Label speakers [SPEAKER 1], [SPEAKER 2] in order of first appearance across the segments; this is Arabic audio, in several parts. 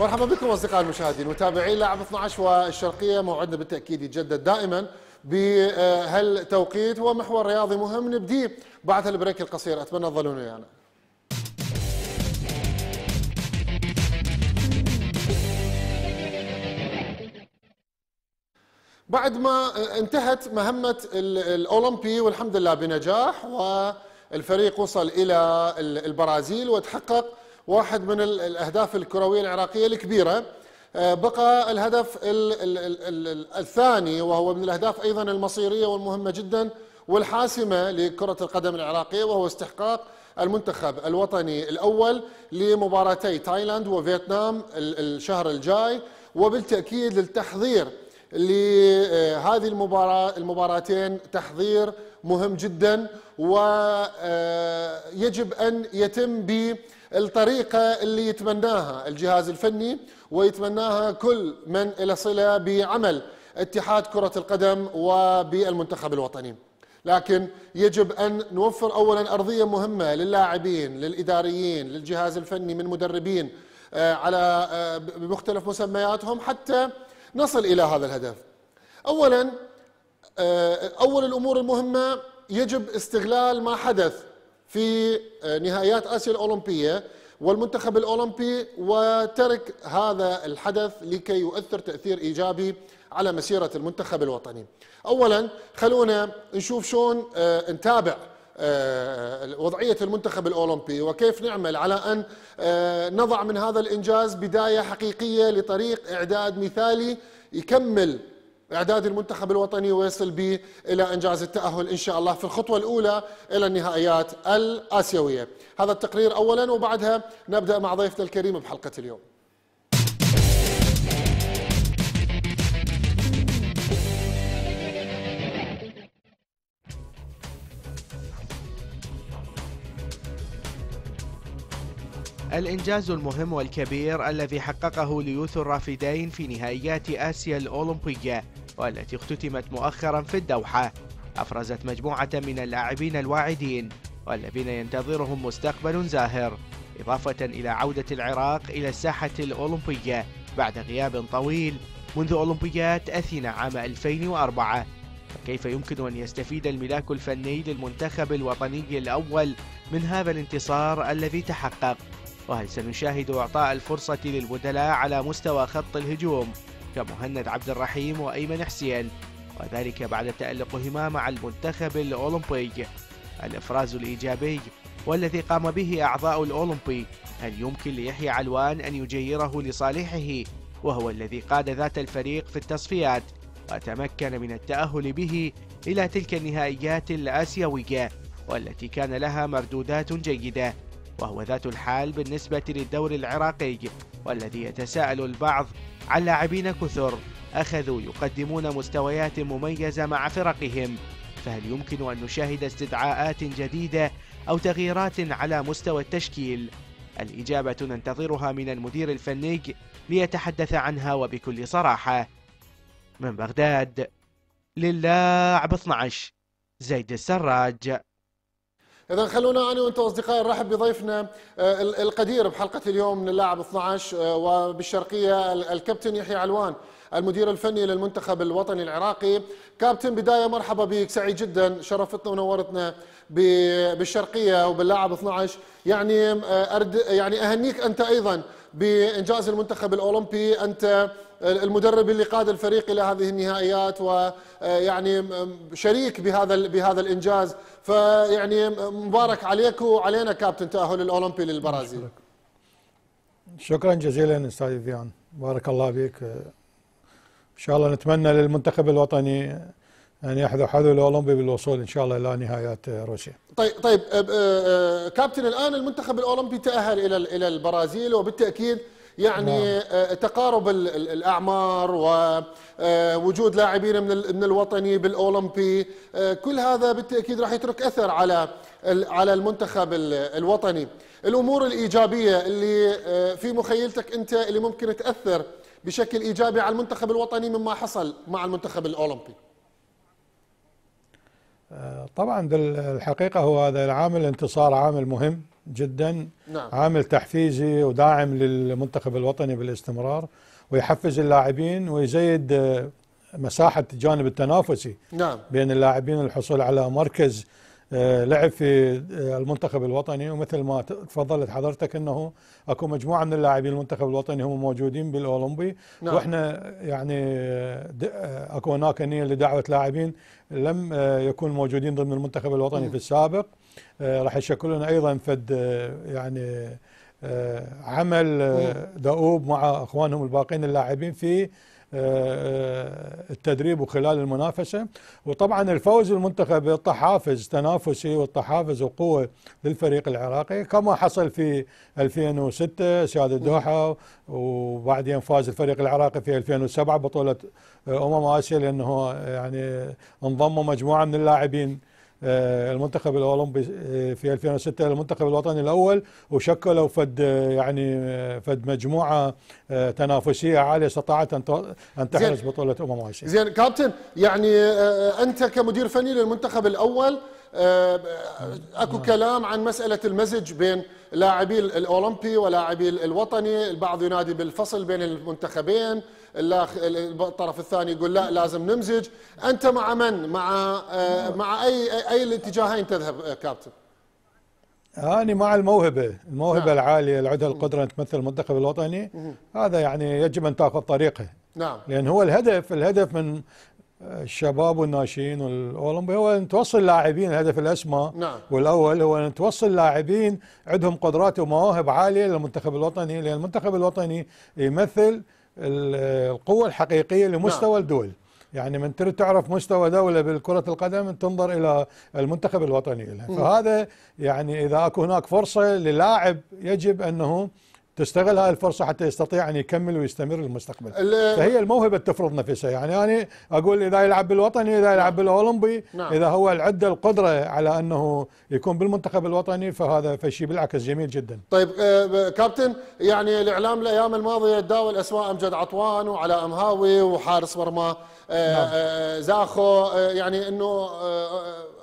[SPEAKER 1] مرحبا بكم اصدقائي المشاهدين متابعي لاعب 12 والشرقيه موعدنا بالتاكيد يتجدد دائما بهالتوقيت ومحور رياضي مهم نبديه بعد البريك القصير اتمنى تظلون ويانا بعد ما انتهت مهمة الأولمبي والحمد لله بنجاح والفريق وصل إلى البرازيل وتحقق واحد من الاهداف الكرويه العراقيه الكبيره آه، بقى الهدف الثاني وهو من الاهداف ايضا المصيريه والمهمه جدا والحاسمه لكره القدم العراقيه وهو استحقاق المنتخب الوطني الاول لمباراتي تايلاند وفيتنام الشهر الجاي وبالتاكيد للتحضير لهذه المباراة المباراتين تحضير مهم جدا ويجب آه، أن يتم بالطريقة اللي يتمناها الجهاز الفني ويتمناها كل من إلى صلة بعمل اتحاد كرة القدم وبالمنتخب الوطني لكن يجب أن نوفر أولا أرضية مهمة للاعبين للإداريين للجهاز الفني من مدربين آه، على آه، بمختلف مسمياتهم حتى نصل إلى هذا الهدف أولا آه، أول الأمور المهمة يجب استغلال ما حدث في آه، نهائيات آسيا الأولمبية والمنتخب الأولمبي وترك هذا الحدث لكي يؤثر تأثير إيجابي على مسيرة المنتخب الوطني أولا خلونا نشوف شلون آه، نتابع آه، وضعية المنتخب الأولمبي وكيف نعمل على أن آه، نضع من هذا الإنجاز بداية حقيقية لطريق إعداد مثالي يكمل إعداد المنتخب الوطني ويصل به إلى إنجاز التأهل إن شاء الله في الخطوة الأولى إلى النهائيات الآسيوية هذا التقرير أولا وبعدها نبدأ مع ضيفنا الكريم بحلقة اليوم
[SPEAKER 2] الإنجاز المهم والكبير الذي حققه ليوث الرافدين في نهائيات آسيا الأولمبية والتي اختتمت مؤخرا في الدوحة أفرزت مجموعة من اللاعبين الواعدين والذين ينتظرهم مستقبل زاهر إضافة إلى عودة العراق إلى الساحة الأولمبية بعد غياب طويل منذ أولمبيات أثينا عام 2004 فكيف يمكن أن يستفيد الملاك الفني للمنتخب الوطني الأول من هذا الانتصار الذي تحقق وهل سنشاهد إعطاء الفرصة للبدلاء على مستوى خط الهجوم كمهند عبد الرحيم وأيمن حسين وذلك بعد تألقهما مع المنتخب الأولمبي الإفراز الإيجابي والذي قام به أعضاء الأولمبي هل يمكن ليحيى علوان أن يجيره لصالحه وهو الذي قاد ذات الفريق في التصفيات وتمكن من التأهل به إلى تلك النهائيات الآسيوية والتي كان لها مردودات جيدة وهو ذات الحال بالنسبة للدوري العراقي والذي يتساءل البعض عن لاعبين كثر أخذوا يقدمون مستويات مميزة مع فرقهم فهل يمكن أن نشاهد استدعاءات جديدة أو تغييرات على مستوى التشكيل؟ الإجابة ننتظرها من المدير الفني ليتحدث عنها وبكل صراحة من بغداد للاعب 12 زيد السراج
[SPEAKER 1] اذا خلونا انا وانتم اصدقائي نرحب بضيفنا آه، القدير بحلقه اليوم من اللاعب 12 آه، وبالشرقيه الكابتن يحيى علوان المدير الفني للمنتخب الوطني العراقي كابتن بدايه مرحبا بك سعيد جدا شرفتنا ونورتنا بالشرقيه وباللاعب 12 يعني آه، ارد يعني اهنيك انت ايضا بانجاز المنتخب الاولمبي انت المدرب اللي قاد الفريق الى هذه النهائيات ويعني آه، شريك بهذا بهذا الانجاز فيعني مبارك عليك وعلينا كابتن تاهل الاولمبي للبرازيل
[SPEAKER 3] شكرا, جزيلا استاذ ذيان بارك الله بك آه، ان شاء الله نتمنى للمنتخب الوطني آه، ان يحذو حذو الاولمبي بالوصول ان شاء الله الى نهايات روسيا.
[SPEAKER 1] طيب طيب كابتن الان المنتخب الاولمبي تاهل الى الى البرازيل وبالتاكيد يعني نعم. آه، تقارب الاعمار ووجود آه، لاعبين من من الوطني بالاولمبي آه، كل هذا بالتاكيد راح يترك اثر على على المنتخب الوطني الامور الايجابيه اللي في مخيلتك انت اللي ممكن تاثر بشكل ايجابي على المنتخب الوطني مما حصل مع المنتخب الاولمبي
[SPEAKER 3] طبعا الحقيقه هو هذا العامل الانتصار عامل مهم جدا نعم. عامل تحفيزي وداعم للمنتخب الوطني بالاستمرار ويحفز اللاعبين ويزيد آه، مساحة الجانب التنافسي نعم. بين اللاعبين الحصول على مركز آه، لعب في آه، المنتخب الوطني ومثل ما تفضلت حضرتك انه اكو مجموعه من اللاعبين المنتخب الوطني هم موجودين بالاولمبي نعم. واحنا يعني اكو هناك نيه لدعوه لاعبين لم يكونوا موجودين ضمن المنتخب الوطني م. في السابق آه، راح يشكلون ايضا فد آه، يعني آه، عمل دؤوب مع اخوانهم الباقين اللاعبين في التدريب وخلال المنافسة وطبعا الفوز المنتخب يعطى حافز تنافسي والتحافز حافز وقوة للفريق العراقي كما حصل في 2006 سيادة الدوحة وبعدين فاز الفريق العراقي في 2007 بطولة أمم آسيا لأنه يعني انضموا مجموعة من اللاعبين آه، المنتخب الاولمبي آه، في 2006 المنتخب الوطني الاول وشكلوا فد آه، يعني فد مجموعه تنافسيه عاليه استطاعت ان تحرز بطوله امم اسيا.
[SPEAKER 1] زين كابتن يعني انت كمدير فني للمنتخب الاول اكو كلام عن مساله المزج بين لاعبي الاولمبي ولاعبي الوطني، البعض ينادي بالفصل بين المنتخبين، الطرف الثاني يقول لا لازم نمزج انت مع من مع آه، مع اي اي الاتجاهين تذهب آه، كابتن
[SPEAKER 3] أنا مع الموهبة الموهبة نعم. العالية اللي عندها القدرة أن تمثل المنتخب الوطني مم. هذا يعني يجب أن تأخذ طريقه نعم لأن هو الهدف الهدف من آه، الشباب والناشئين والأولمبي هو أن توصل لاعبين الهدف الأسمى نعم. والأول هو أن توصل لاعبين عندهم قدرات ومواهب عالية للمنتخب الوطني لأن المنتخب الوطني يمثل القوة الحقيقية لمستوى نعم. الدول يعني من تريد تعرف مستوى دولة بالكرة القدم تنظر إلى المنتخب الوطني لها فهذا يعني إذا أكو هناك فرصة للاعب يجب أنه تستغل هاي الفرصه حتى يستطيع ان يكمل ويستمر المستقبل فهي الموهبه تفرض نفسها يعني انا اقول اذا يلعب بالوطني اذا يلعب نعم. بالاولمبي نعم. اذا هو العده القدره على انه يكون بالمنتخب الوطني فهذا فشي بالعكس جميل جدا طيب آه،
[SPEAKER 1] كابتن يعني الاعلام الايام الماضيه تداول اسماء امجد عطوان وعلى امهاوي وحارس مرمى آه، نعم. آه، زاخو يعني انه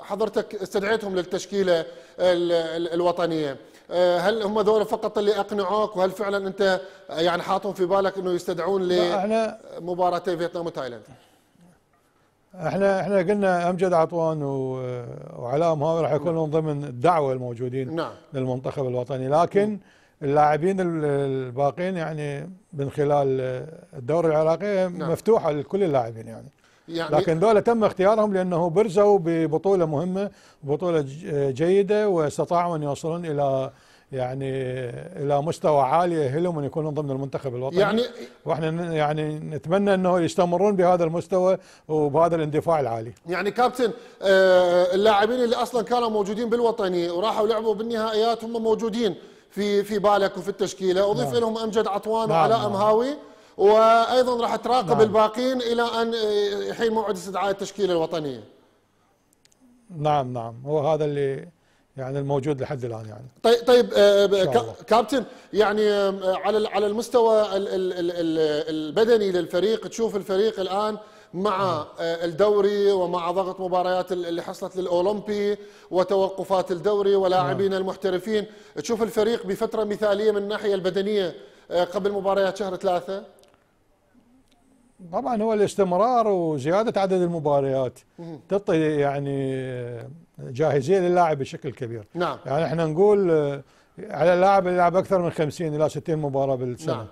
[SPEAKER 1] حضرتك استدعيتهم للتشكيله الوطنيه آه، هل هم دور فقط اللي اقنعوك وهل فعلا انت يعني حاطهم في بالك انه يستدعون لمباراتي فيتنام وتايلاند؟
[SPEAKER 3] احنا احنا قلنا امجد عطوان وعلاء مهاوي راح يكونون نعم. ضمن الدعوه الموجودين نعم. للمنتخب الوطني لكن نعم. اللاعبين الباقين يعني من خلال الدوري العراقي نعم. مفتوحه لكل اللاعبين يعني يعني لكن دولة تم اختيارهم لانه برزوا ببطوله مهمه بطوله جيده واستطاعوا ان يوصلون الى يعني الى مستوى عالي يأهلهم ان يكونون ضمن المنتخب الوطني يعني واحنا يعني نتمنى انه يستمرون بهذا المستوى وبهذا الاندفاع العالي
[SPEAKER 1] يعني كابتن آه، اللاعبين اللي اصلا كانوا موجودين بالوطني وراحوا لعبوا بالنهائيات هم موجودين في في بالك وفي التشكيله اضيف نعم. لهم امجد عطوان نعم وعلاء نعم. مهاوي وايضا راح تراقب نعم. الباقين الى ان يحين آه، موعد استدعاء التشكيله الوطنيه.
[SPEAKER 3] نعم نعم هو هذا اللي يعني الموجود لحد الان يعني.
[SPEAKER 1] طيب طيب آه، كابتن يعني على على المستوى البدني للفريق تشوف الفريق الان مع نعم. آه، الدوري ومع ضغط مباريات اللي حصلت للاولمبي وتوقفات الدوري ولاعبين نعم. المحترفين تشوف الفريق بفتره مثاليه من الناحيه البدنيه قبل مباريات شهر ثلاثه
[SPEAKER 3] طبعا هو الاستمرار وزياده عدد المباريات تعطي يعني جاهزيه للاعب بشكل كبير نعم يعني احنا نقول على اللاعب اللي يلعب اكثر من 50 الى 60 مباراه بالسنه نعم.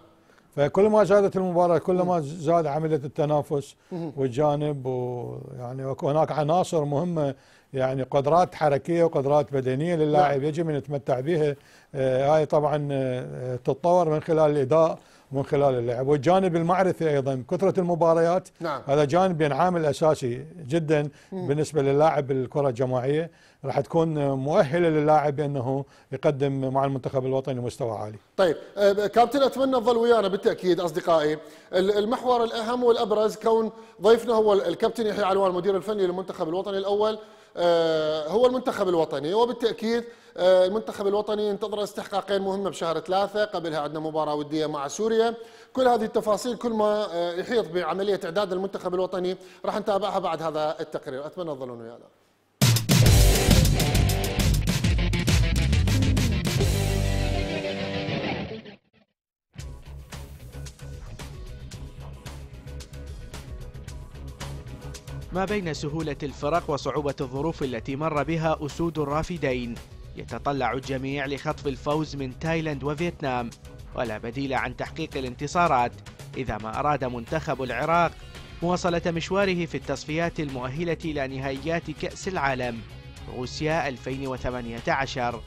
[SPEAKER 3] فكل ما زادت المباراه كل ما زاد عمليه التنافس والجانب ويعني هناك عناصر مهمه يعني قدرات حركيه وقدرات بدنيه للاعب نعم. يجب ان يتمتع بها آه، هاي طبعا آه، تتطور من خلال الاداء من خلال اللعب والجانب المعرفي ايضا كثره المباريات نعم. هذا جانب يعني عامل اساسي جدا بالنسبه للاعب الكره الجماعيه راح تكون مؤهله للاعب انه يقدم مع المنتخب الوطني مستوى عالي.
[SPEAKER 1] طيب آه، كابتن اتمنى تظل ويانا بالتاكيد اصدقائي المحور الاهم والابرز كون ضيفنا هو الكابتن يحيى علوان المدير الفني للمنتخب الوطني الاول آه، هو المنتخب الوطني وبالتأكيد آه، المنتخب الوطني ينتظر استحقاقين مهمة بشهر ثلاثة قبلها عندنا مباراة ودية مع سوريا كل هذه التفاصيل كل ما آه، يحيط بعملية إعداد المنتخب الوطني راح نتابعها بعد هذا التقرير أتمنى تظلون ويانا
[SPEAKER 2] ما بين سهولة الفرق وصعوبة الظروف التي مر بها أسود الرافدين يتطلع الجميع لخطف الفوز من تايلاند وفيتنام ولا بديل عن تحقيق الانتصارات إذا ما أراد منتخب العراق مواصلة مشواره في التصفيات المؤهلة إلى نهائيات كأس العالم روسيا 2018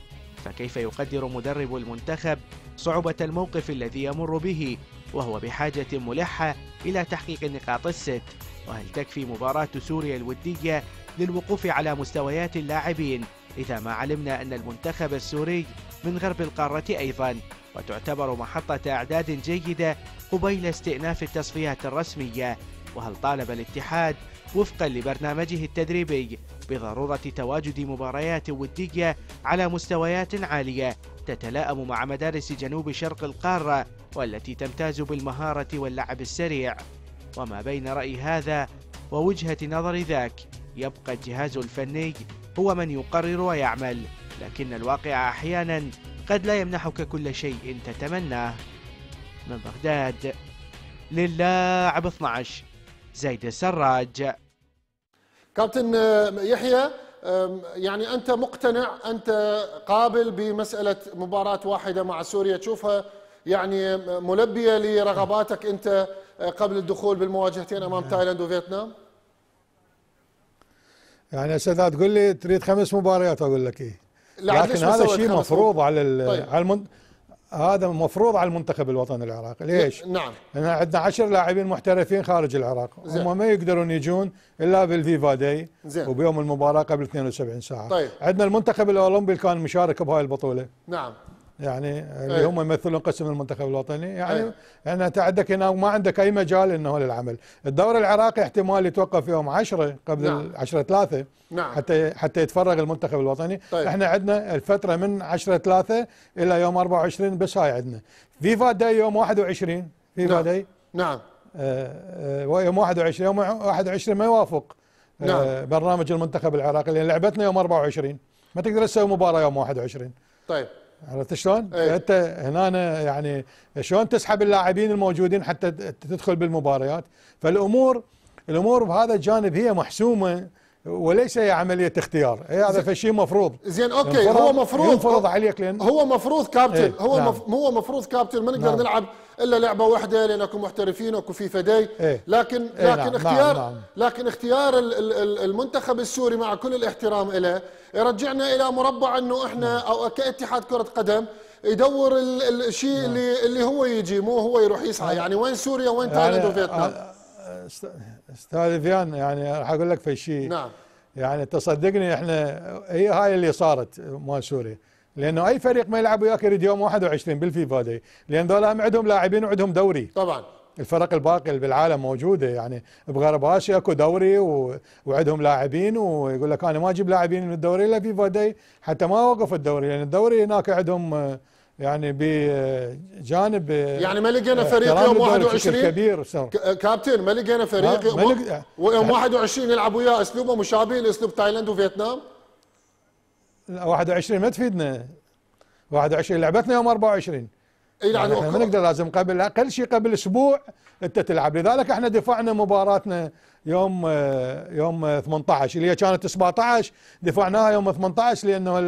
[SPEAKER 2] فكيف يقدر مدرب المنتخب صعوبة الموقف الذي يمر به وهو بحاجة ملحة إلى تحقيق النقاط الست وهل تكفي مباراة سوريا الودية للوقوف على مستويات اللاعبين إذا ما علمنا أن المنتخب السوري من غرب القارة أيضا وتعتبر محطة أعداد جيدة قبيل استئناف التصفيات الرسمية وهل طالب الاتحاد وفقا لبرنامجه التدريبي بضرورة تواجد مباريات ودية على مستويات عالية تتلائم مع مدارس جنوب شرق القارة والتي تمتاز بالمهارة واللعب السريع وما بين رأي هذا ووجهة نظر ذاك يبقى الجهاز الفني هو من يقرر ويعمل لكن الواقع أحيانا قد لا يمنحك كل شيء تتمناه من بغداد للاعب 12 زيد السراج كابتن يحيى يعني أنت مقتنع أنت
[SPEAKER 1] قابل بمسألة مباراة واحدة مع سوريا تشوفها يعني ملبية لرغباتك أنت قبل الدخول بالمواجهتين امام نعم. تايلاند وفيتنام؟
[SPEAKER 3] يعني هسه اذا تقول لي تريد خمس مباريات اقول لك ايه لكن هذا الشيء مفروض على طيب. على المن... هذا مفروض على المنتخب الوطني العراقي ليش؟ نعم احنا عندنا 10 لاعبين محترفين خارج العراق هم ما يقدرون يجون الا بالفيفا داي زين. وبيوم المباراه قبل 72 ساعه طيب. عندنا المنتخب الاولمبي كان مشارك بهاي البطوله نعم يعني اللي إيه. هم يمثلون قسم المنتخب الوطني يعني أي. يعني انت عندك هنا وما عندك اي مجال انه للعمل، الدوري العراقي احتمال يتوقف يوم 10 قبل نعم. 10 3 نعم حتى حتى يتفرغ المنتخب الوطني، طيب. احنا عندنا الفتره من 10 3 الى يوم 24 بس هاي عندنا، فيفا داي يوم 21 فيفا نعم. داي نعم آه آه يوم 21 يوم 21 ما يوافق آه، نعم. آه برنامج المنتخب العراقي لان لعبتنا يوم 24 ما تقدر تسوي مباراه يوم 21 طيب عرفت شلون؟ انت إيه. هنا يعني شلون تسحب اللاعبين الموجودين حتى تدخل بالمباريات؟ فالامور الامور بهذا الجانب هي محسومه وليس هي عمليه اختيار هي إيه، هذا فشيء مفروض زين اوكي هو مفروض ينفرض عليك لان هو مفروض كابتن ايه هو نعم مف... هو مفروض كابتن ما نقدر نعم نلعب الا لعبه
[SPEAKER 1] واحده لان اكو محترفين واكو فيفا داي ايه لكن ايه نعم، لكن نعم اختيار نعم لكن اختيار المنتخب السوري مع كل الاحترام له يرجعنا الى مربع انه احنا نعم او كاتحاد كره قدم يدور الشيء نعم. اللي اللي هو يجي مو هو يروح
[SPEAKER 3] يسعى نعم. يعني وين سوريا وين تايلاند يعني، وفيتنام آه، آه، استاذ فيان يعني راح اقول لك في شيء نعم يعني تصدقني احنا هي هاي اللي صارت مال سوريا لانه اي فريق ما يلعب وياك يريد يوم 21 بالفيفا دي لان ذولا هم عندهم لاعبين وعندهم دوري طبعا الفرق الباقي اللي بالعالم موجوده يعني بغرب اسيا اكو دوري و... وعندهم لاعبين ويقول لك انا ما اجيب لاعبين من الدوري الا فيفا دي حتى ما اوقف الدوري لان الدوري هناك عندهم يعني بجانب يعني ما لقينا آه، فريق يوم 21 كبير آه،
[SPEAKER 1] كابتن ما لقينا فريق يوم, ملق... يوم 21 يلعب وياه اسلوبه مشابه لاسلوب تايلاند وفيتنام
[SPEAKER 3] 21 ما تفيدنا 21 لعبتنا يوم 24 إيه يعني, يعني احنا ما نقدر لازم قبل اقل شيء قبل اسبوع انت تلعب لذلك احنا دفعنا مباراتنا يوم آه، يوم 18 آه، اللي هي كانت 17 دفعناها يوم 18 لانه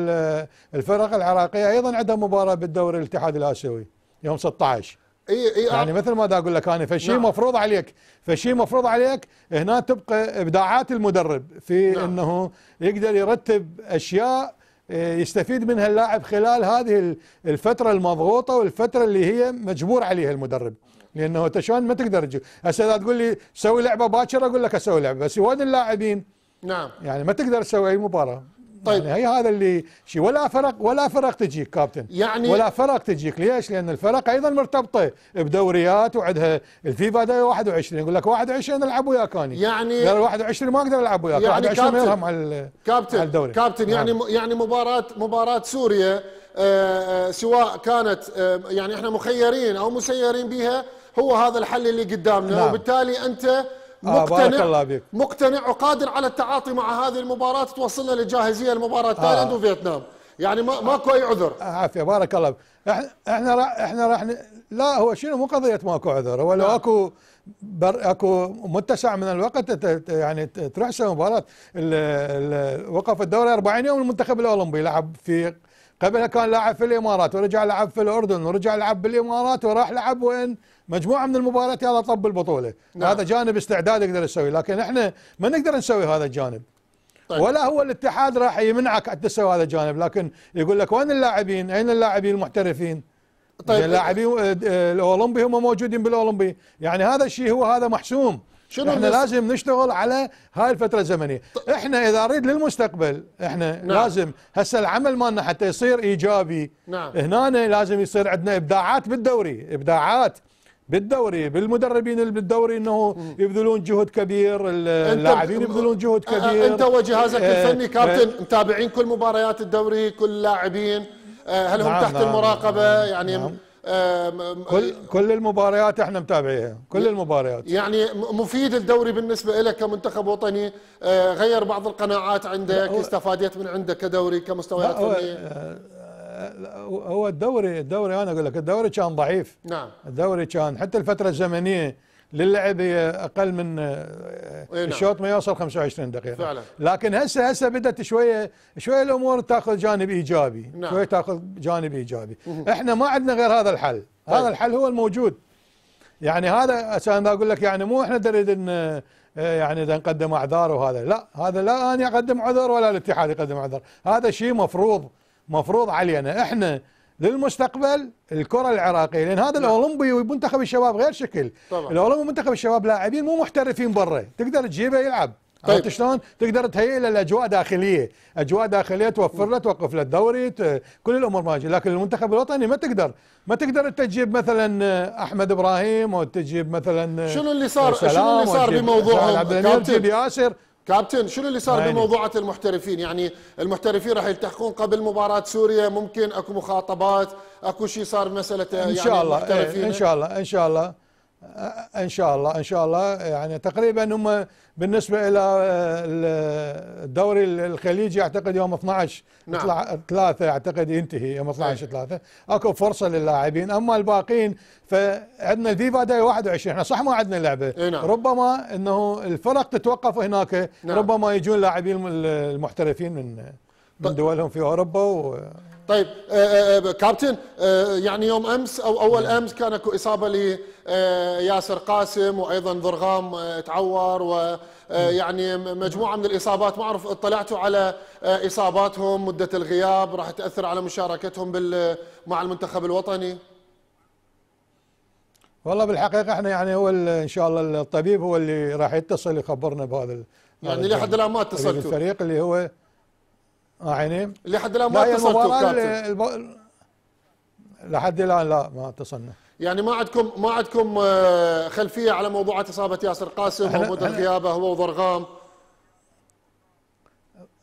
[SPEAKER 3] الفرق العراقيه ايضا عندها مباراه بالدوري الاتحاد الاسيوي يوم 16 اي اي يعني مثل ما دا اقول لك انا فشيء نعم. مفروض عليك فشيء مفروض عليك هنا تبقى ابداعات المدرب في نعم. انه يقدر يرتب اشياء آه، يستفيد منها اللاعب خلال هذه الفتره المضغوطه والفتره اللي هي مجبور عليها المدرب لانه انت شلون ما تقدر تجيب هسه اذا تقول لي سوي لعبه باكر اقول لك اسوي لعبه بس وين اللاعبين نعم يعني ما تقدر تسوي اي مباراه طيب يعني هي هذا اللي شيء ولا فرق ولا فرق تجيك كابتن يعني ولا فرق تجيك ليش؟ لان الفرق ايضا مرتبطه بدوريات وعندها الفيفا داي 21 يقول لك 21 العب وياك انا يعني 21 ما اقدر العب وياك يعني 21 ما على
[SPEAKER 1] كابتن الدوري كابتن يعني نعم. يعني مباراه مباراه سوريا آه، آه، سواء كانت آه، يعني احنا مخيرين او مسيرين بها هو هذا الحل اللي قدامنا نعم. وبالتالي انت مقتنع آه الله بيك. مقتنع وقادر على التعاطي مع هذه المباراه توصلنا لجاهزيه لمباراه تايلاند آه. وفيتنام يعني ما
[SPEAKER 3] ماكو اي عذر آه، عافيه بارك الله احنا احنا راح احنا راح لا هو شنو مو قضيه ماكو عذر هو لو نعم. اكو بر اكو متسع من الوقت يعني تروح تسوي مباراه وقف الدوري 40 يوم المنتخب الاولمبي لعب في قبلها كان لاعب في الامارات ورجع لعب في الاردن ورجع لعب بالامارات وراح لعب وين مجموعه من المباريات يلا طب البطوله نعم. هذا جانب استعداد يقدر يسوي لكن احنا ما نقدر نسوي هذا الجانب طيب. ولا هو الاتحاد راح يمنعك حتى تسوي هذا الجانب لكن يقول لك وين اللاعبين اين اللاعبين المحترفين طيب اللاعبين آه، آه، الاولمبي هم موجودين بالاولمبي يعني هذا الشيء هو هذا محسوم شنو احنا لازم نشتغل على هاي الفتره الزمنيه طيب. احنا اذا اريد للمستقبل احنا نعم. لازم هسه العمل مالنا حتى يصير ايجابي نعم. هنا لازم يصير عندنا ابداعات بالدوري ابداعات بالدوري بالمدربين اللي بالدوري انه يبذلون جهد كبير اللاعبين يبذلون جهد كبير انت وجهازك إيه. الفني كابتن إيه. متابعين كل مباريات الدوري كل اللاعبين
[SPEAKER 1] هل هم نعم تحت نعم المراقبه نعم يعني نعم كل
[SPEAKER 3] كل المباريات احنا متابعيها كل المباريات يعني
[SPEAKER 1] مفيد الدوري بالنسبه لك كمنتخب وطني غير بعض القناعات عندك استفاديت من عندك كدوري كمستويات فنيه
[SPEAKER 3] هو الدوري الدوري انا اقول لك الدوري كان ضعيف نعم الدوري كان حتى الفتره الزمنيه للعب هي اقل من آه، نعم. الشوط ما يوصل 25 دقيقه فعلا. لكن هسه هسه بدات شويه شويه الامور تاخذ جانب ايجابي نعم. شويه تاخذ جانب ايجابي احنا ما عندنا غير هذا الحل طيب. هذا الحل هو الموجود يعني هذا عشان اقول لك يعني مو احنا نريد ان آه، يعني اذا نقدم اعذار وهذا لا هذا لا انا اقدم عذر ولا الاتحاد يقدم عذر هذا شيء مفروض مفروض علينا احنا للمستقبل الكره العراقيه لان هذا نعم. الاولمبي ومنتخب الشباب غير شكل طبعا. الاولمبي ومنتخب الشباب لاعبين مو محترفين برا تقدر تجيبه يلعب طيب. عرفت شلون؟ تقدر تهيئ له الاجواء داخليه، اجواء داخليه توفر له توقف له الدوري كل الامور ماشيه لكن المنتخب الوطني ما تقدر، ما تقدر انت تجيب مثلا احمد ابراهيم او تجيب مثلا شنو اللي صار شنو اللي صار بموضوع عبد ياسر
[SPEAKER 1] كابتن شنو اللي صار بموضوعة المحترفين يعني المحترفين راح يلتحقون قبل مباراة سوريا ممكن اكو مخاطبات اكو شيء صار مسألة إن يعني شاء الله إيه إن شاء
[SPEAKER 3] الله إن شاء الله ان شاء الله ان شاء الله يعني تقريبا هم بالنسبه الى الدوري الخليجي اعتقد يوم 12 نعم. 3 اعتقد ينتهي يوم 12 3 إيه. اكو فرصه للاعبين اما الباقين فعندنا الفيفا داي 21 احنا صح ما عندنا لعبه إيه نعم. ربما انه الفرق تتوقف هناك نعم. ربما يجون لاعبين المحترفين من من طيب. دولهم في اوروبا و
[SPEAKER 1] طيب آه، آه، آه، كابتن يعني يوم امس او اول نعم. امس كان اكو اصابه لياسر قاسم وايضا ضرغام تعور ويعني نعم. مجموعه من الاصابات ما اعرف اطلعتوا على اصاباتهم مده الغياب راح تاثر على مشاركتهم مع المنتخب الوطني
[SPEAKER 3] والله بالحقيقه احنا يعني هو ان شاء الله الطبيب هو اللي راح يتصل يخبرنا بهذا يعني لحد الان ما اتصلتوا الفريق اللي هو اه عيني لحد الان ما اتصلتوا
[SPEAKER 1] كابتن
[SPEAKER 3] لحد الان لا ما اتصلنا
[SPEAKER 1] يعني ما عندكم ما عندكم آه، خلفيه على موضوع اصابه ياسر قاسم ومدى غيابه هو وضرغام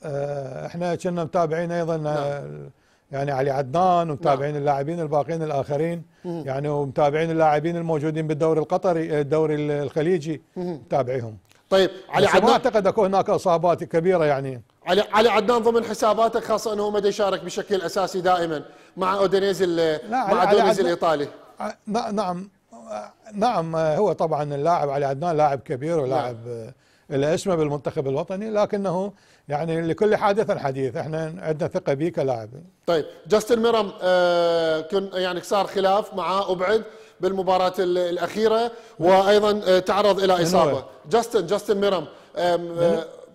[SPEAKER 3] آه، احنا كنا متابعين ايضا آه، نعم. يعني علي عدنان ومتابعين نعم. اللاعبين الباقيين الاخرين مم. يعني ومتابعين اللاعبين الموجودين بالدوري القطري الدوري الخليجي متابعيهم طيب علي عدنان ما اعتقد اكو هناك اصابات كبيره يعني
[SPEAKER 1] علي علي عدنان ضمن حساباتك خاصه انه ما يشارك بشكل اساسي دائما مع اودينيز مع دونيز الايطالي
[SPEAKER 3] آه، نعم آه، نعم آه، هو طبعا اللاعب علي عدنان لاعب كبير ولاعب نعم. له اسمه بالمنتخب الوطني لكنه يعني لكل حادث حديث احنا عندنا ثقه به كلاعب طيب
[SPEAKER 1] جاستن ميرم كن يعني صار خلاف مع ابعد بالمباراه الاخيره نعم. وايضا تعرض الى اصابه جاستن جاستن ميرم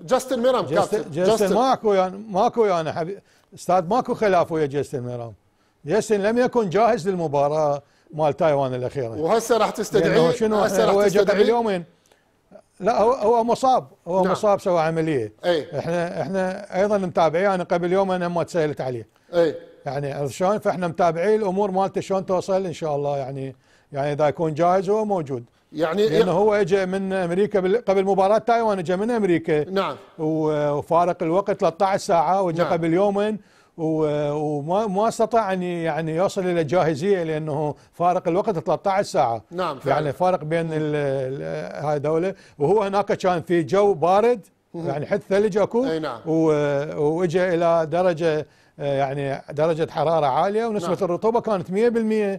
[SPEAKER 1] جاستن ميرام جاستن, جاستن ماكو
[SPEAKER 3] يعني ماكو يعني حبي... استاذ ماكو خلاف ويا جاستن ميرام جاستن لم يكن جاهز للمباراه مال تايوان الاخيره وهسه راح تستدعي شنو هسه راح تستدعي اليومين لا هو هو مصاب هو نعم. مصاب سوى عمليه أي. احنا احنا ايضا متابعين انا يعني قبل يوم انا ما تسالت عليه اي يعني شلون فاحنا متابعين الامور مالته شلون توصل ان شاء الله يعني يعني اذا يكون جاهز هو موجود يعني لانه هو اجى من امريكا قبل مباراه تايوان اجى من امريكا نعم وفارق الوقت 13 ساعه واجى نعم. قبل يومين وما ما استطاع ان يعني يوصل الى جاهزيه لانه فارق الوقت 13 ساعه نعم فعلا. يعني فارق بين هاي الدوله وهو هناك كان في جو بارد يعني حد ثلج اكو اي نعم واجى الى درجه يعني درجه حراره عاليه ونسبه نعم. الرطوبه كانت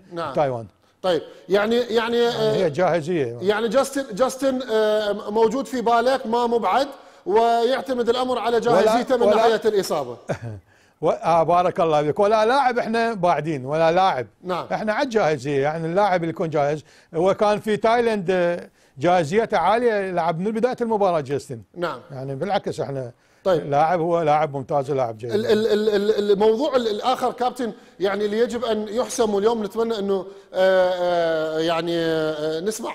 [SPEAKER 3] 100% نعم. تايوان طيب
[SPEAKER 1] يعني يعني, يعني آه، هي
[SPEAKER 3] جاهزيه
[SPEAKER 1] يعني جاستن جاستن آه، موجود في بالك ما مبعد ويعتمد الامر على جاهزيته من ناحيه الاصابه
[SPEAKER 3] آه، بارك الله فيك ولا لاعب احنا بعدين ولا لاعب نعم احنا عد جاهزيه يعني اللاعب اللي يكون جاهز هو كان في تايلاند جاهزيته عاليه لعب من بدايه المباراه جاستن نعم يعني بالعكس احنا طيب لاعب هو لاعب ممتاز ولاعب جيد ال ال ال ال الموضوع الاخر
[SPEAKER 1] كابتن يعني اللي يجب ان يحسم واليوم نتمنى انه آه، آه، يعني آه، نسمع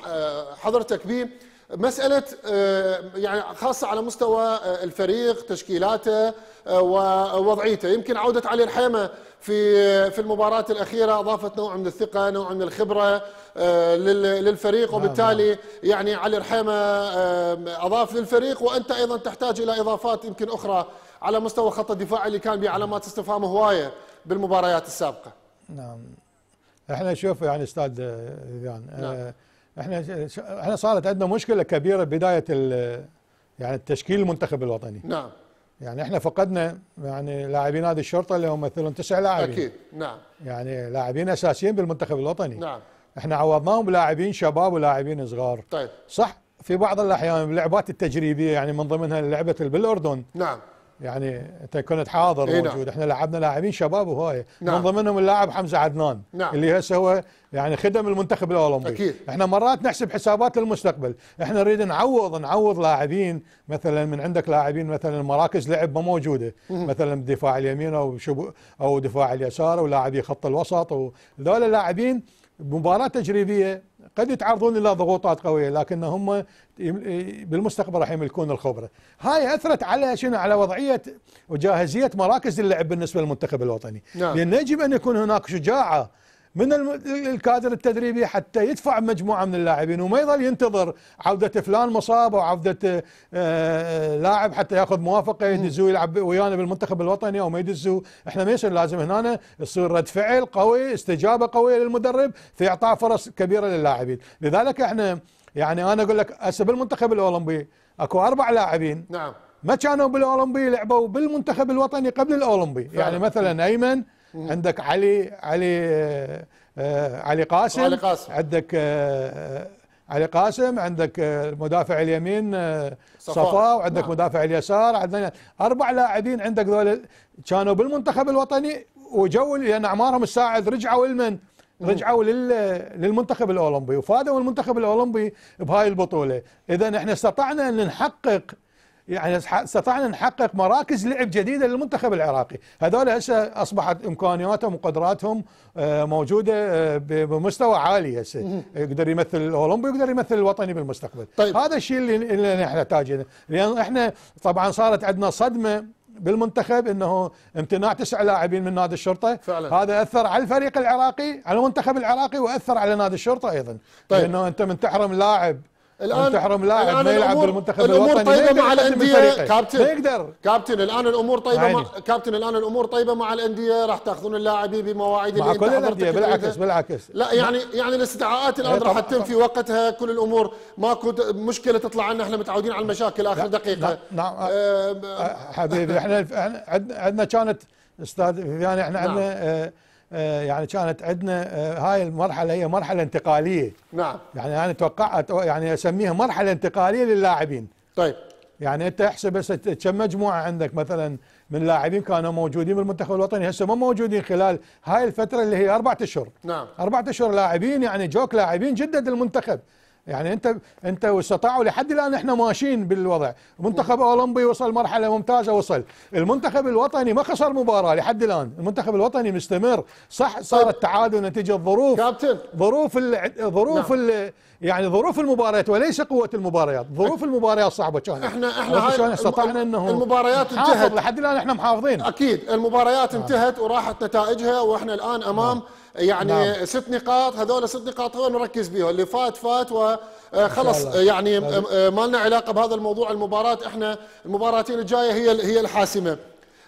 [SPEAKER 1] حضرتك به مسألة آه، يعني خاصة على مستوى آه، الفريق تشكيلاته آه، ووضعيته يمكن عودة علي الحيمة في في المباراة الأخيرة أضافت نوع من الثقة نوع من الخبرة للفريق نعم، وبالتالي نعم. يعني علي الحيمة أضاف للفريق وأنت أيضا تحتاج إلى إضافات يمكن أخرى على مستوى خط الدفاع اللي كان بعلامات استفهام هواية بالمباريات السابقة
[SPEAKER 3] نعم احنا شوف يعني استاذ ذيان يعني نعم. احنا احنا صارت عندنا مشكله كبيره بدايه يعني تشكيل المنتخب الوطني نعم يعني احنا فقدنا يعني لاعبين نادي الشرطه اللي هم يمثلون تسع لاعبين اكيد نعم يعني لاعبين اساسيين بالمنتخب الوطني نعم احنا عوضناهم بلاعبين شباب ولاعبين صغار طيب صح في بعض الاحيان اللعبات التجريبيه يعني من ضمنها لعبه بالاردن نعم يعني انت كنت حاضر إيه موجود نعم. احنا لعبنا لاعبين شباب وهاي نعم. من ضمنهم اللاعب حمزه عدنان نعم. اللي هسه هو يعني خدم المنتخب الاولمبي أكيد. احنا مرات نحسب حسابات للمستقبل احنا نريد نعوض نعوض لاعبين مثلا من عندك لاعبين مثلا مراكز لعب ما موجوده مثلا دفاع اليمين او شبو او دفاع اليسار ولاعبي خط الوسط وذول لاعبين بمباراه تجريبية قد يتعرضون الى ضغوطات قويه لكن هم بالمستقبل راح يملكون الخبره هاي اثرت على شنو على وضعيه وجاهزيه مراكز اللعب بالنسبه للمنتخب الوطني نعم. لان يجب ان يكون هناك شجاعه من الكادر التدريبي حتى يدفع مجموعه من اللاعبين وما يظل ينتظر عوده فلان مصاب او عوده آه، آه، لاعب حتى ياخذ موافقه يدزوه يلعب ويانا بالمنتخب الوطني او ما يدزوه احنا ما يصير لازم هنا يصير رد فعل قوي استجابه قويه للمدرب في اعطاء فرص كبيره للاعبين لذلك احنا يعني انا اقول لك هسه بالمنتخب الاولمبي اكو اربع لاعبين نعم ما كانوا بالاولمبي لعبوا بالمنتخب الوطني قبل الاولمبي يعني مثلا ايمن عندك علي علي آه، علي قاسم علي قاسم عندك آه، آه، علي قاسم عندك المدافع اليمين صفا وعندك نعم. مدافع اليسار عندنا اربع لاعبين عندك ذول كانوا بالمنتخب الوطني وجو لان اعمارهم الساعد رجعوا لمن؟ رجعوا للمنتخب الاولمبي وفادوا المنتخب الاولمبي بهاي البطوله، اذا احنا استطعنا ان نحقق يعني استطعنا نحقق مراكز لعب جديده للمنتخب العراقي، هذول هسه اصبحت امكانياتهم وقدراتهم آه، موجوده آه، بمستوى عالي هسه يقدر يمثل الاولمبي ويقدر يمثل الوطني بالمستقبل. طيب. هذا الشيء اللي احنا نحتاجه لان احنا طبعا صارت عندنا صدمه بالمنتخب انه امتناع تسع لاعبين من نادي الشرطه فعلا. هذا اثر على الفريق العراقي على المنتخب العراقي واثر على نادي الشرطه ايضا طيب. لانه انت من تحرم لاعب الان تحرم لاعب ما يلعب بالمنتخب الوطني طيبه مع الانديه
[SPEAKER 1] كابتن ما يقدر كابتن الان الامور طيبه مع كابتن الان الامور طيبه مع الانديه راح تاخذون اللاعبين بمواعيد مع كل الانديه بالعكس بالعكس لا يعني يعني الاستدعاءات الان إيه، راح تتم في وقتها كل الامور ماكو مشكله تطلع عنا احنا متعودين على المشاكل اخر دقيقه
[SPEAKER 3] نعم حبيبي احنا عندنا كانت استاذ فيفيان احنا نعم. عندنا آه، آه، يعني كانت عندنا آه، هاي المرحله هي مرحله انتقاليه نعم يعني انا اتوقع يعني اسميها مرحله انتقاليه للاعبين طيب يعني انت احسب بس كم مجموعه عندك مثلا من لاعبين كانوا موجودين بالمنتخب الوطني هسه ما موجودين خلال هاي الفتره اللي هي اربع اشهر نعم اربع اشهر لاعبين يعني جوك لاعبين جدد المنتخب يعني انت انت واستطاعوا لحد الان احنا ماشيين بالوضع، المنتخب الاولمبي وصل مرحله ممتازه وصل، المنتخب الوطني ما خسر مباراه لحد الان، المنتخب الوطني مستمر، صح صار التعادل نتيجه ظروف كابتن ظروف ظروف نعم. يعني ظروف المباريات وليس قوه المباريات، ظروف المباريات صعبه كانت احنا احنا استطعنا انه المباريات انتهت لحد الان احنا محافظين اكيد المباريات آه. انتهت وراحت نتائجها
[SPEAKER 1] واحنا الان امام نعم. يعني نعم. ست نقاط هذول ست نقاط هو نركز بيهم اللي فات فات وخلص آه، يعني آه، طيب. آه، ما لنا علاقه بهذا الموضوع المباراه احنا المباراتين
[SPEAKER 3] الجايه هي هي الحاسمه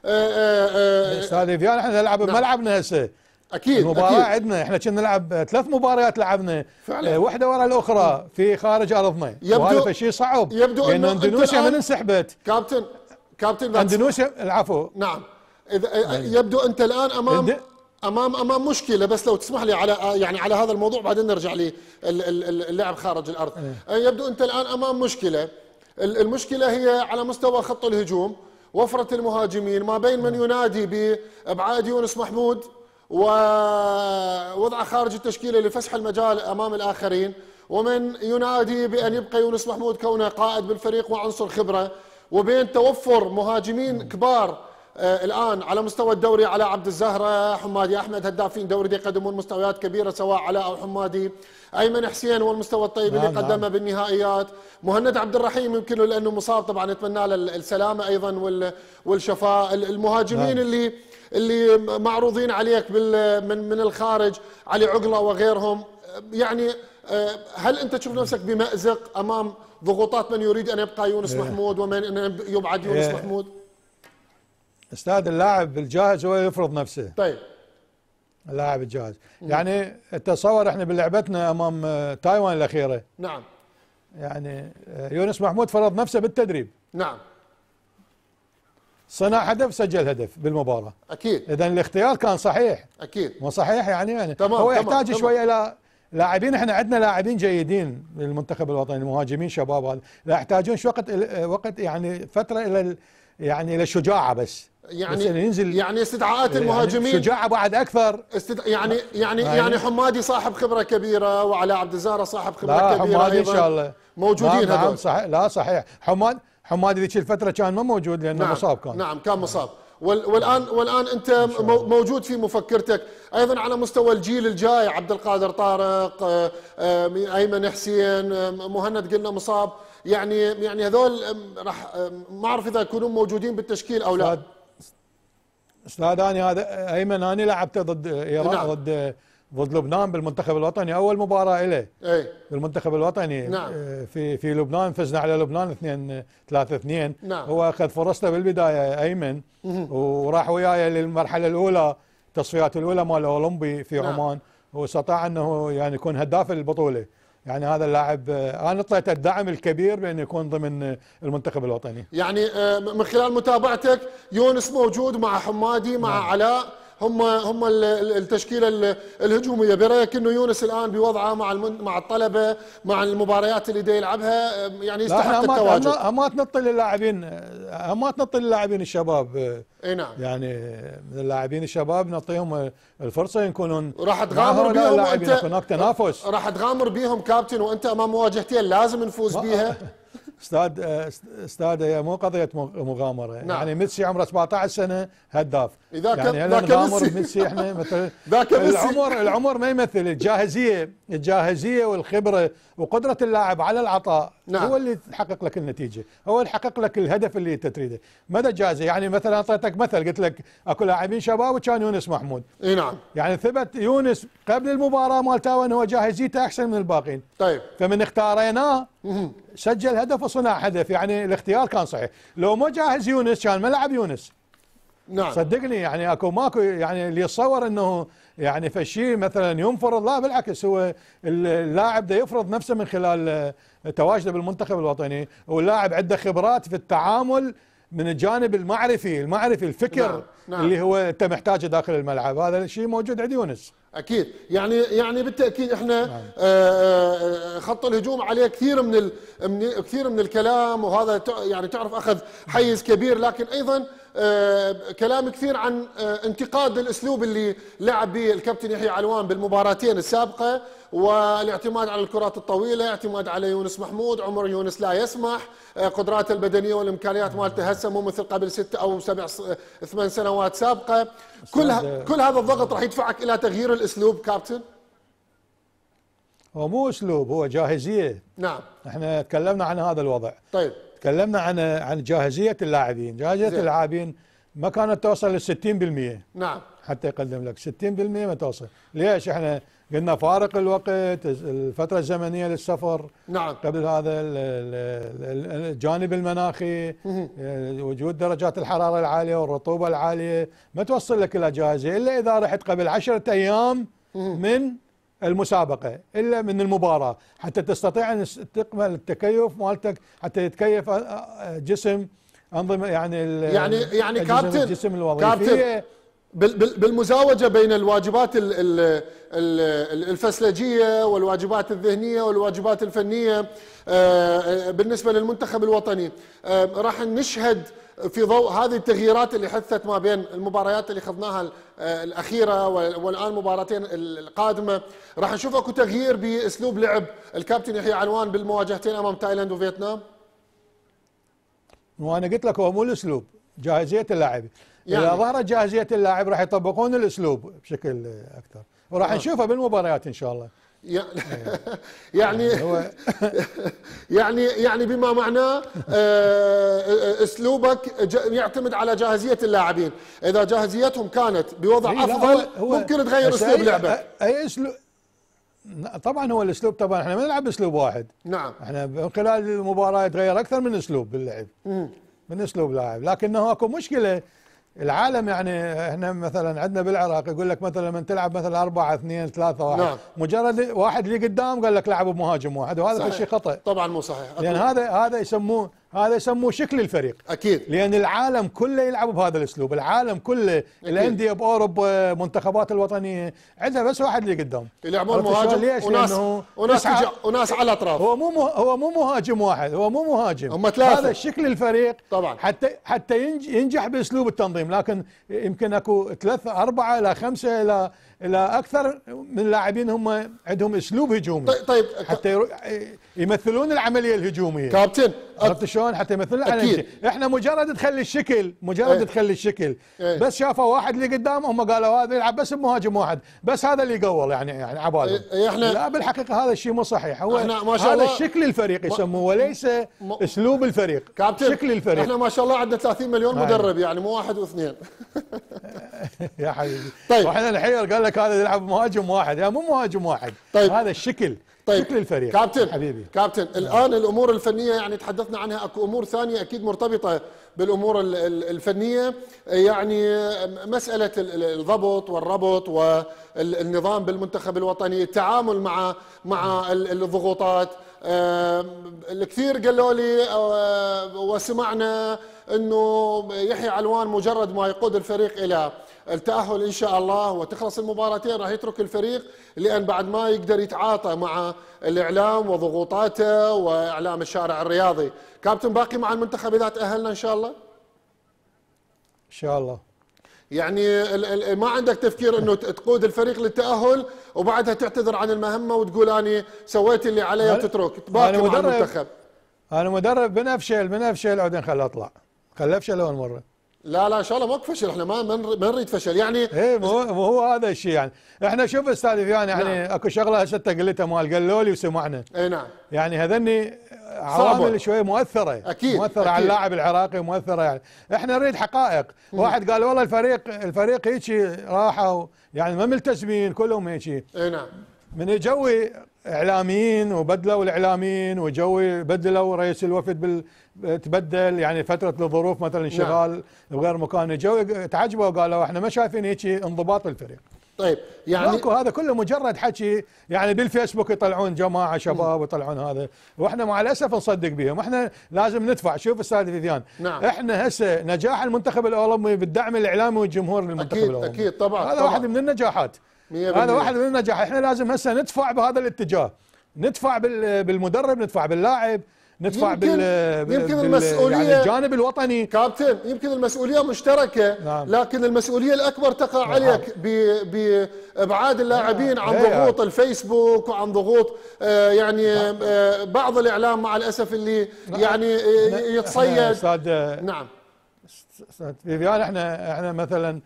[SPEAKER 1] استاذ
[SPEAKER 3] فيان احنا نلعب بملعبنا نعم. ملعبنا هسه اكيد المباراه أكيد. عندنا احنا كنا نلعب ثلاث مباريات لعبنا فعلا. وحده ورا الاخرى في خارج ارضنا وهذا شيء صعب يبدو ان اندونيسيا من انسحبت كابتن كابتن اندونيسيا العفو نعم اذا طيب. يبدو انت الان امام
[SPEAKER 1] امام امام مشكله بس لو تسمح لي على يعني على هذا الموضوع بعدين نرجع للعب خارج الارض إيه. يبدو انت الان امام مشكله المشكله هي على مستوى خط الهجوم وفره المهاجمين ما بين من إيه. ينادي بابعاد يونس محمود ووضعه خارج التشكيله لفسح المجال امام الاخرين ومن ينادي بان يبقى يونس محمود كونه قائد بالفريق وعنصر خبره وبين توفر مهاجمين إيه. كبار آه، الان على مستوى الدوري على عبد الزهره حمادي احمد هدافين دوري يقدمون مستويات كبيره سواء على او حمادي ايمن حسين هو المستوى الطيب اللي نعم، نعم. قدمه بالنهائيات مهند عبد الرحيم يمكن لانه مصاب طبعا نتمنى له السلامه ايضا والشفاء المهاجمين نعم. اللي اللي معروضين عليك من من الخارج علي عقله وغيرهم يعني آه، هل انت تشوف نفسك بمازق امام ضغوطات من يريد ان يبقى يونس إيه. محمود ومن يبعد يونس إيه. محمود
[SPEAKER 3] استاذ اللاعب الجاهز هو يفرض نفسه طيب اللاعب الجاهز مم. يعني تصور احنا بلعبتنا امام تايوان الاخيره
[SPEAKER 1] نعم يعني
[SPEAKER 3] آه، يونس محمود فرض نفسه بالتدريب نعم صنع هدف سجل هدف بالمباراه اكيد اذا الاختيار كان صحيح اكيد مو صحيح يعني, يعني تمام هو يحتاج شويه الى لاعبين احنا عندنا لاعبين جيدين للمنتخب الوطني المهاجمين شباب هذا لا يحتاجون وقت آه، وقت يعني فتره الى يعني للشجاعه بس يعني بس ينزل يعني استدعاءات المهاجمين يعني شجاعه بعد اكثر
[SPEAKER 1] استد... يعني يعني يعني, يعني حمادي صاحب خبره كبيره وعلى عبد الزاره صاحب خبره لا كبيره حمادي ان شاء الله
[SPEAKER 3] موجودين نعم،, نعم, هذول صحيح لا صحيح حماد حمادي ذيك الفتره كان ما موجود لانه نعم مصاب كان نعم كان مصاب والان والان انت موجود في مفكرتك
[SPEAKER 1] ايضا على مستوى الجيل الجاي عبد القادر طارق آه، آه، ايمن حسين آه، مهند قلنا مصاب يعني يعني هذول راح ما اعرف اذا
[SPEAKER 3] يكونون موجودين بالتشكيل او لا استاذ اني هذا ايمن اني لعبته ضد ايران نعم. ضد ضد لبنان بالمنتخب الوطني اول مباراه له اي بالمنتخب الوطني نعم. آه، في في لبنان فزنا على لبنان 2 3 2 نعم. هو اخذ فرصته بالبدايه ايمن وراح وياي للمرحله الاولى التصفيات الاولى مال الاولمبي في نعم. عمان واستطاع انه يعني يكون هداف البطوله يعني هذا اللاعب آه، انا طلعت الدعم الكبير بانه يكون ضمن آه، المنتخب الوطني
[SPEAKER 1] يعني آه، من خلال متابعتك يونس موجود مع حمادي مع نعم. علاء هم هم التشكيله الهجوميه برايك انه يونس الان بوضعه مع مع الطلبه مع المباريات اللي دا يلعبها يعني يستحق التواجد
[SPEAKER 3] ما تنطل اللاعبين ما تنطل اللاعبين الشباب اي نعم يعني من اللاعبين الشباب نعطيهم الفرصه يكونون راح تغامر بيهم انت هناك تنافس راح تغامر بيهم كابتن وانت امام مواجهتين لازم نفوز بيها استاذ آه، استاذ هي مو قضيه مغامره نعم. يعني ميسي عمره 17 سنه هداف اذا يعني ذاك نغامر ميسي احنا مثل ذاك العمر العمر ما يمثل الجاهزيه الجاهزيه والخبره وقدره اللاعب على العطاء نعم. هو اللي تحقق لك النتيجه هو اللي يحقق لك الهدف اللي انت تريده مدى جاهزه يعني مثلا اعطيتك مثل قلت لك اكو لاعبين شباب وكان يونس محمود اي نعم يعني ثبت يونس قبل المباراه مالته انه هو جاهزيته احسن من الباقيين طيب فمن اختاريناه سجل هدف وصنع هدف يعني الاختيار كان صحيح لو ما جاهز يونس كان ملعب يونس نعم صدقني يعني اكو ماكو يعني اللي يتصور انه يعني فشي مثلا ينفرض لا بالعكس هو اللاعب ده يفرض نفسه من خلال تواجده بالمنتخب الوطني واللاعب عنده خبرات في التعامل من الجانب المعرفي المعرفي الفكر نعم. نعم. اللي هو انت محتاجه داخل الملعب هذا الشيء موجود عند يونس اكيد يعني يعني بالتاكيد احنا نعم. آه، آه، خط
[SPEAKER 1] الهجوم عليه كثير من, ال... من كثير من الكلام وهذا يعني تعرف اخذ حيز كبير لكن ايضا آه، كلام كثير عن آه، انتقاد الاسلوب اللي لعب به الكابتن يحيى علوان بالمباراتين السابقه والاعتماد على الكرات الطويله، اعتماد على يونس محمود، عمر يونس لا يسمح، آه، قدراته البدنيه والامكانيات مالته هسه مو مثل قبل ست او سبع ثمان سنوات سابقه، كل كل هذا الضغط راح يدفعك الى تغيير الاسلوب كابتن؟
[SPEAKER 3] هو مو اسلوب هو جاهزيه نعم احنا تكلمنا عن هذا الوضع طيب تكلمنا عن عن جاهزيه اللاعبين، جاهزيه اللاعبين ما كانت توصل لل 60% نعم حتى يقدم لك 60% ما توصل، ليش احنا قلنا فارق الوقت الفتره الزمنيه للسفر نعم قبل هذا الجانب المناخي وجود درجات الحراره العاليه والرطوبه العاليه ما توصل لك الى جاهزيه الا اذا رحت قبل 10 ايام من المسابقة إلا من المباراة حتى تستطيع أن تقبل التكيف مالتك حتى يتكيف آه، آه، جسم أنظمة يعني يعني يعني كابتن الجسم الوظيفي كابتن بالمزاوجه بين
[SPEAKER 1] الواجبات الفسلجيه والواجبات الذهنيه والواجبات الفنيه آه، بالنسبه للمنتخب الوطني راح نشهد في ضوء هذه التغييرات اللي حدثت ما بين المباريات اللي خضناها آه، الاخيره والان مباراتين القادمه راح نشوف اكو تغيير باسلوب لعب الكابتن يحيى عنوان بالمواجهتين امام تايلاند وفيتنام
[SPEAKER 3] وانا قلت لك هو مو الاسلوب جاهزيه اللاعب يعني اذا ظهرت جاهزيه اللاعب راح يطبقون الاسلوب بشكل اكثر وراح آه. نشوفه بالمباريات ان شاء الله إيه.
[SPEAKER 1] يعني يعني, يعني يعني بما معناه آه، اسلوبك يعتمد على جاهزيه اللاعبين، اذا جاهزيتهم كانت بوضع إيه، افضل ممكن تغير اسلوب لعبك.
[SPEAKER 3] اي اسلوب طبعا هو الاسلوب طبعا احنا ما نلعب باسلوب واحد. نعم. احنا من خلال المباراه يتغير اكثر من اسلوب باللعب. من اسلوب لاعب، لكنه اكو مشكله العالم يعني احنا مثلا عندنا بالعراق يقول لك مثلا من تلعب مثلا 4 2 3 1 نعم. مجرد واحد اللي قدام قال لك لعبوا بمهاجم واحد وهذا شيء
[SPEAKER 1] خطا طبعا مو صحيح لان يعني
[SPEAKER 3] هذا هذا يسموه هذا يسموه شكل الفريق اكيد لان العالم كله يلعب بهذا الاسلوب العالم كله الانديه باوروبا آه، منتخبات الوطنيه عندها بس واحد اللي قدام يلعبون مهاجم ليش؟ وناس وناس وناس على الاطراف هو مو هو مو مهاجم واحد هو مو مهاجم هم ثلاثة هذا شكل الفريق طبعا حتى حتى ينجح باسلوب التنظيم لكن يمكن اكو ثلاث أربعة إلى خمسة إلى إلى أكثر من لاعبين هم عندهم اسلوب هجومي طيب, طيب حتى يرو... يمثلون العمليه الهجوميه كابتن عرفت شلون حتى يمثلون العمليه احنا مجرد تخلي الشكل مجرد ايه تخلي الشكل ايه بس شافوا واحد اللي قدامهم هم قالوا هذا يلعب بس بمهاجم واحد بس هذا اللي قول يعني يعني عبالهم إيه،, ايه احنا لا بالحقيقه هذا الشيء مو صحيح هو احنا ما شاء الله هذا الفريق يسموه وليس م... اسلوب الفريق كابتن شكل الفريق احنا ما شاء الله عندنا
[SPEAKER 1] 30 مليون نعم. مدرب يعني مو واحد واثنين
[SPEAKER 3] يا حبيبي طيب واحنا الحير قال لك هذا يلعب مهاجم واحد يا مو مهاجم واحد طيب هذا الشكل طيب شكل الفريق كابتن
[SPEAKER 1] حبيبي كابتن نعم. الان الامور الفنيه يعني تحدثنا عنها اكو امور ثانيه اكيد مرتبطه بالامور الفنيه يعني مساله الضبط والربط والنظام بالمنتخب الوطني التعامل مع مع الضغوطات الكثير قالوا لي آه، وسمعنا انه يحيى علوان مجرد ما يقود الفريق الى التاهل ان شاء الله وتخلص المباراتين راح يترك الفريق لان بعد ما يقدر يتعاطى مع الاعلام وضغوطاته واعلام الشارع الرياضي كابتن باقي مع المنتخب اذا تاهلنا ان شاء الله ان شاء الله يعني ما عندك تفكير انه تقود الفريق للتاهل وبعدها تعتذر عن المهمه وتقول انا سويت اللي علي وتترك
[SPEAKER 3] باقي مع المنتخب انا مدرب بنفشل بنفشل بعدين خل اطلع خل افشل اول مره لا لا ان شاء الله ماكو فشل احنا ما ما نريد فشل يعني ايه مو هو هذا الشيء يعني احنا شوف استاذ فيان يعني نعم. اكو شغله هسه قلتها مال قالوا لي وسمعنا اي نعم يعني هذني عوامل شويه مؤثره اكيد مؤثره أكيد. على اللاعب العراقي مؤثره يعني احنا نريد حقائق مم. واحد قال والله الفريق الفريق هيك راحوا يعني ما ملتزمين كلهم هيك اي نعم من جوي اعلاميين وبدلوا الاعلاميين وجو بدلوا رئيس الوفد بال... تبدل يعني فتره الظروف مثلا انشغال نعم. بغير مكان جو تعجبوا وقالوا احنا ما شايفين هيك انضباط الفريق طيب يعني ماكو هذا كله مجرد حكي يعني بالفيسبوك يطلعون جماعه شباب ويطلعون هذا واحنا مع الاسف نصدق بهم احنا لازم ندفع شوف استاذ فيديان نعم. احنا هسه نجاح المنتخب الاولمبي بالدعم الاعلامي والجمهور للمنتخب اكيد الاولمبي اكيد طبعا هذا طبعا. واحد من النجاحات
[SPEAKER 1] هذا واحد
[SPEAKER 3] من النجاح احنا لازم هسه ندفع بهذا الاتجاه ندفع بالمدرب ندفع باللاعب ندفع يمكن بال يمكن المسؤوليه يعني الجانب الوطني كابتن
[SPEAKER 1] يمكن المسؤوليه مشتركه نعم. لكن المسؤوليه الاكبر تقع نعم. عليك بابعاد اللاعبين نعم. عن إيه، ضغوط آه. الفيسبوك وعن ضغوط آه، يعني نعم. آه، بعض الاعلام مع الاسف اللي نعم. يعني نعم. يتصيد استاذ
[SPEAKER 3] نعم استاذ فيفيان احنا احنا مثلا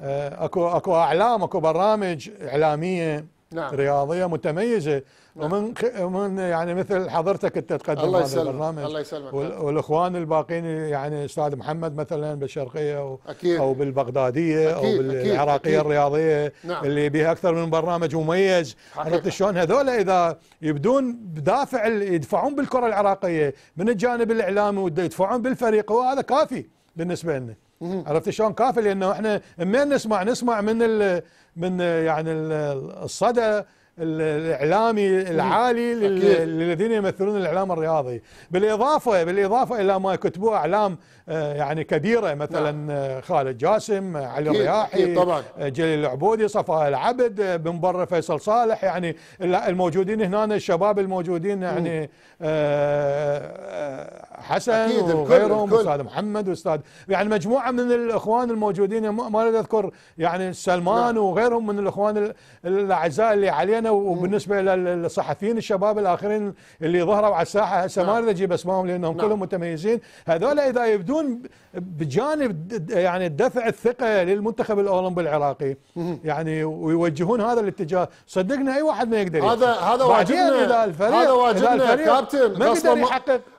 [SPEAKER 3] آه، اكو اكو اعلام اكو برامج اعلاميه نعم. رياضيه متميزه نعم. ومن من يعني مثل حضرتك انت تقدم الله هذا البرنامج الله يسلمك والاخوان الباقين يعني استاذ محمد مثلا بالشرقيه او, أكيد. أو بالبغداديه أكيد. او بالعراقيه أكيد. الرياضيه نعم. اللي بها اكثر من برنامج مميز عرفت شلون هذول اذا يبدون بدافع يدفعون بالكره العراقيه من الجانب الاعلامي ويدفعون بالفريق وهذا كافي بالنسبه لنا عرفت شلون كافي لانه احنا ما نسمع نسمع من ال من يعني الصدى الاعلامي العالي للذين يمثلون الاعلام الرياضي بالاضافه بالاضافه الى ما يكتبوه اعلام آه، يعني كبيره مثلا نعم. آه، خالد جاسم آه، علي الرياحي جليل العبودي صفاء العبد بن بره فيصل صالح يعني الموجودين هنا الشباب الموجودين يعني حسن وغيرهم استاذ محمد واستاذ يعني مجموعه من الاخوان الموجودين ما اريد اذكر يعني سلمان نعم. وغيرهم من الاخوان الاعزاء اللي علينا انا وبالنسبه للصحفيين الشباب الاخرين اللي ظهروا على الساحه هسه نعم. ما اريد اجيب اسمائهم لانهم كلهم نعم. متميزين هذول اذا يبدون بجانب يعني دفع الثقه للمنتخب الاولمبي العراقي يعني ويوجهون هذا الاتجاه صدقنا اي واحد ما يقدر هذا هذا واجبنا الفريق هذا واجبنا كابتن ما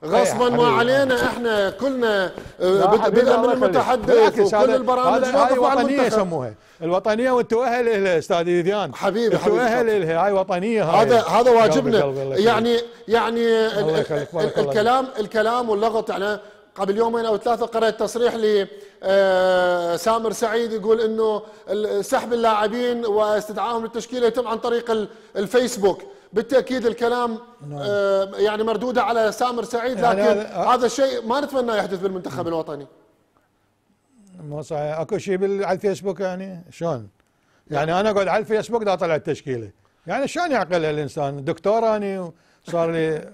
[SPEAKER 3] غصبا ما علينا
[SPEAKER 1] احنا كلنا بدنا من المتحدث وكل البرامج هذا وطنيه يسموها
[SPEAKER 3] الوطنيه وانت مؤهل لها استاذ ايديان حبيبي انت مؤهل لها هاي وطنيه هاي هذا هذا واجبنا يعني
[SPEAKER 1] يعني الله يخليك بارك الله الكلام الكلام واللغط يعني قبل يومين او ثلاثه قرات تصريح ل آه، سامر سعيد يقول انه سحب اللاعبين واستدعائهم للتشكيله يتم عن طريق الفيسبوك بالتاكيد الكلام نعم. آه، يعني مردوده على سامر سعيد يعني لكن يعني هذا, آه. هذا الشيء ما نتمناه يحدث بالمنتخب الوطني
[SPEAKER 3] مو صحيح اكو شيء على الفيسبوك يعني شلون؟ يعني انا اقعد على الفيسبوك دا طلع التشكيله يعني شلون يعقل الانسان؟ دكتور انا صار لي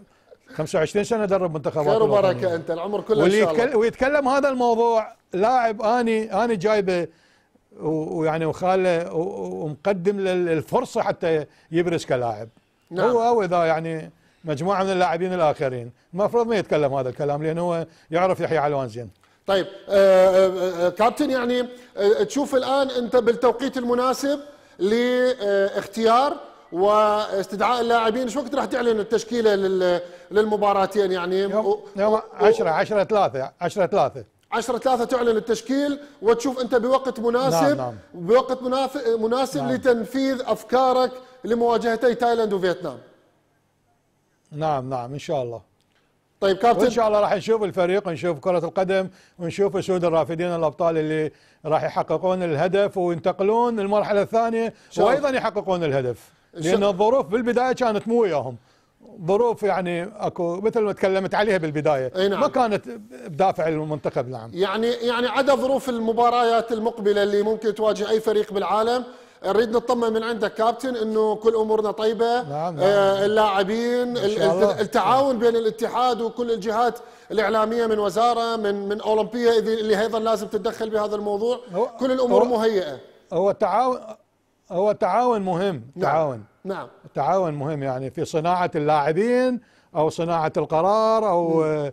[SPEAKER 3] 25 سنه ادرب منتخبات خير وبركه انت
[SPEAKER 1] العمر كله شاء الله
[SPEAKER 3] ويتكلم هذا الموضوع لاعب اني اني جايبه ويعني وخاله ومقدم له الفرصه حتى يبرز كلاعب نعم. هو او اذا يعني مجموعه من اللاعبين الاخرين المفروض ما يتكلم هذا الكلام لانه هو يعرف يحيى علوان زين طيب آه، آه، آه، كابتن يعني تشوف الان انت بالتوقيت المناسب
[SPEAKER 1] لاختيار واستدعاء اللاعبين شو وقت راح تعلن التشكيله للمباراتين يعني يوم 10 10 3
[SPEAKER 3] 10 3
[SPEAKER 1] 10 3 تعلن التشكيل وتشوف انت بوقت مناسب نعم نعم. بوقت مناسب نعم. لتنفيذ افكارك لمواجهتي تايلاند وفيتنام
[SPEAKER 3] نعم نعم ان شاء الله طيب كابتن وان شاء الله راح نشوف الفريق ونشوف كره القدم ونشوف اسود الرافدين الابطال اللي راح يحققون الهدف وينتقلون للمرحله الثانيه وايضا يحققون الهدف لان الظروف بالبدايه كانت مو وياهم ظروف يعني اكو مثل ما تكلمت عليها بالبدايه نعم. ما كانت بدافع المنتخب نعم
[SPEAKER 1] يعني يعني عدا ظروف المباريات المقبله اللي ممكن تواجه اي فريق بالعالم نريد نطمن من عندك كابتن انه كل امورنا طيبه نعم نعم. آه، اللاعبين التعاون بين الاتحاد وكل الجهات الاعلاميه من وزاره من من اولمبيه اللي ايضا لازم تتدخل بهذا الموضوع هو كل الامور هو مهيئه
[SPEAKER 3] هو تعاون هو تعاون مهم نعم. تعاون نعم تعاون مهم يعني في صناعه اللاعبين او صناعه القرار او او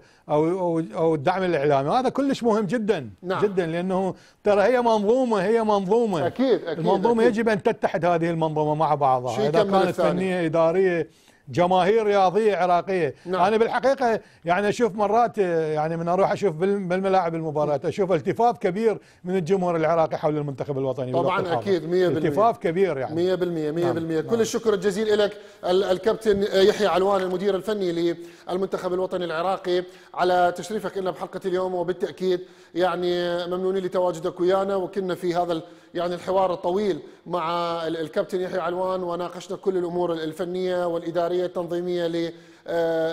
[SPEAKER 3] او, أو الدعم الاعلامي هذا كلش مهم جدا نعم. جدا لانه ترى هي منظومه هي منظومه اكيد اكيد المنظومه أكيد. يجب ان تتحد هذه المنظومه مع بعضها اذا كانت ثاني. فنيه اداريه جماهير رياضيه عراقيه نعم. انا بالحقيقه يعني اشوف مرات يعني من اروح اشوف بالملاعب المباريات اشوف التفاف كبير من الجمهور العراقي حول المنتخب الوطني طبعا اكيد 100% التفاف كبير
[SPEAKER 1] يعني 100% 100% نعم. كل نعم. الشكر الجزيل لك الكابتن يحيى علوان المدير الفني للمنتخب الوطني العراقي على تشريفك لنا بحلقه اليوم وبالتاكيد يعني ممنونين لتواجدك ويانا وكنا في هذا يعني الحوار الطويل مع الكابتن يحيى علوان وناقشنا كل الامور الفنيه والاداريه العملية التنظيمية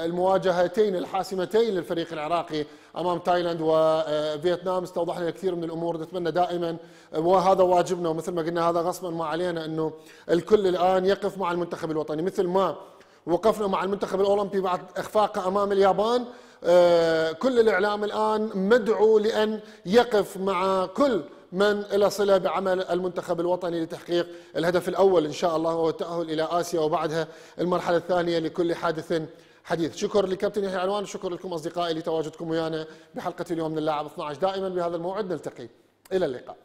[SPEAKER 1] للمواجهتين الحاسمتين للفريق العراقي أمام تايلاند وفيتنام استوضحنا كثير من الأمور نتمنى دائما وهذا واجبنا ومثل ما قلنا هذا غصبا ما علينا أنه الكل الآن يقف مع المنتخب الوطني مثل ما وقفنا مع المنتخب الأولمبي بعد إخفاقه أمام اليابان آه، كل الإعلام الآن مدعو لأن يقف مع كل من له صلة بعمل المنتخب الوطني لتحقيق الهدف الأول إن شاء الله وهو التأهل إلى آسيا وبعدها المرحلة الثانية لكل حادث حديث شكر لكابتن يحيى عنوان شكر لكم أصدقائي لتواجدكم ويانا بحلقة اليوم من اللاعب 12 دائما بهذا الموعد نلتقي إلى اللقاء